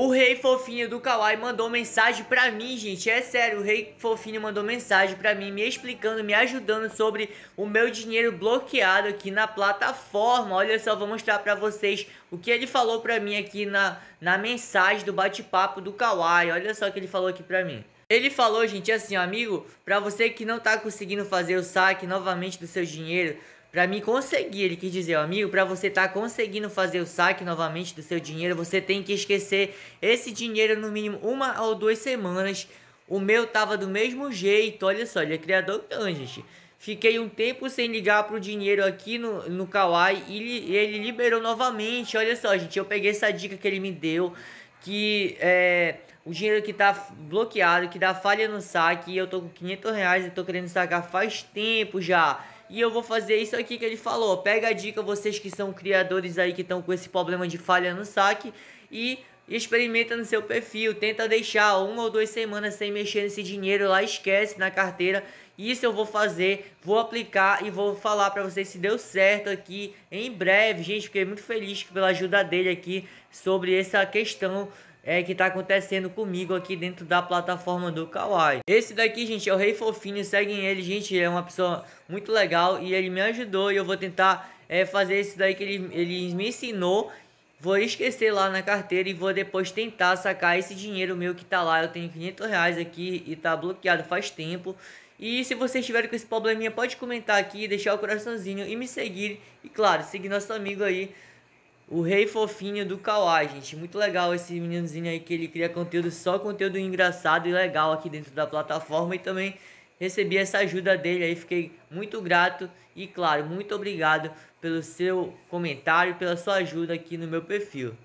O rei fofinho do Kawaii mandou mensagem pra mim, gente. É sério, o rei fofinho mandou mensagem pra mim, me explicando, me ajudando sobre o meu dinheiro bloqueado aqui na plataforma. Olha só, vou mostrar pra vocês o que ele falou pra mim aqui na, na mensagem do bate-papo do Kawaii. Olha só o que ele falou aqui pra mim. Ele falou, gente, assim, ó, amigo, pra você que não tá conseguindo fazer o saque novamente do seu dinheiro, para mim conseguir, ele quis dizer, amigo, para você estar tá conseguindo fazer o saque novamente do seu dinheiro, você tem que esquecer esse dinheiro no mínimo uma ou duas semanas. O meu tava do mesmo jeito, olha só, ele é criador grande, gente. Fiquei um tempo sem ligar pro dinheiro aqui no, no Kawaii e ele, ele liberou novamente. Olha só, gente, eu peguei essa dica que ele me deu, que é o dinheiro que tá bloqueado, que dá falha no saque, eu tô com 500 reais e tô querendo sacar faz tempo já. E eu vou fazer isso aqui que ele falou. Pega a dica, vocês que são criadores aí que estão com esse problema de falha no saque. E experimenta no seu perfil. Tenta deixar uma ou duas semanas sem mexer nesse dinheiro lá. Esquece na carteira. Isso eu vou fazer, vou aplicar e vou falar para vocês se deu certo aqui em breve, gente. Fiquei muito feliz pela ajuda dele aqui sobre essa questão é, que tá acontecendo comigo aqui dentro da plataforma do Kawaii. Esse daqui, gente, é o Rei Fofinho, seguem ele, gente, é uma pessoa muito legal e ele me ajudou e eu vou tentar é, fazer esse daí que ele, ele me ensinou. Vou esquecer lá na carteira e vou depois tentar sacar esse dinheiro meu que tá lá. Eu tenho 500 reais aqui e tá bloqueado faz tempo. E se vocês tiverem com esse probleminha, pode comentar aqui, deixar o coraçãozinho e me seguir. E claro, seguir nosso amigo aí o rei fofinho do Kawai, gente. Muito legal esse meninozinho aí que ele cria conteúdo, só conteúdo engraçado e legal aqui dentro da plataforma. E também recebi essa ajuda dele aí. Fiquei muito grato e, claro, muito obrigado pelo seu comentário, pela sua ajuda aqui no meu perfil.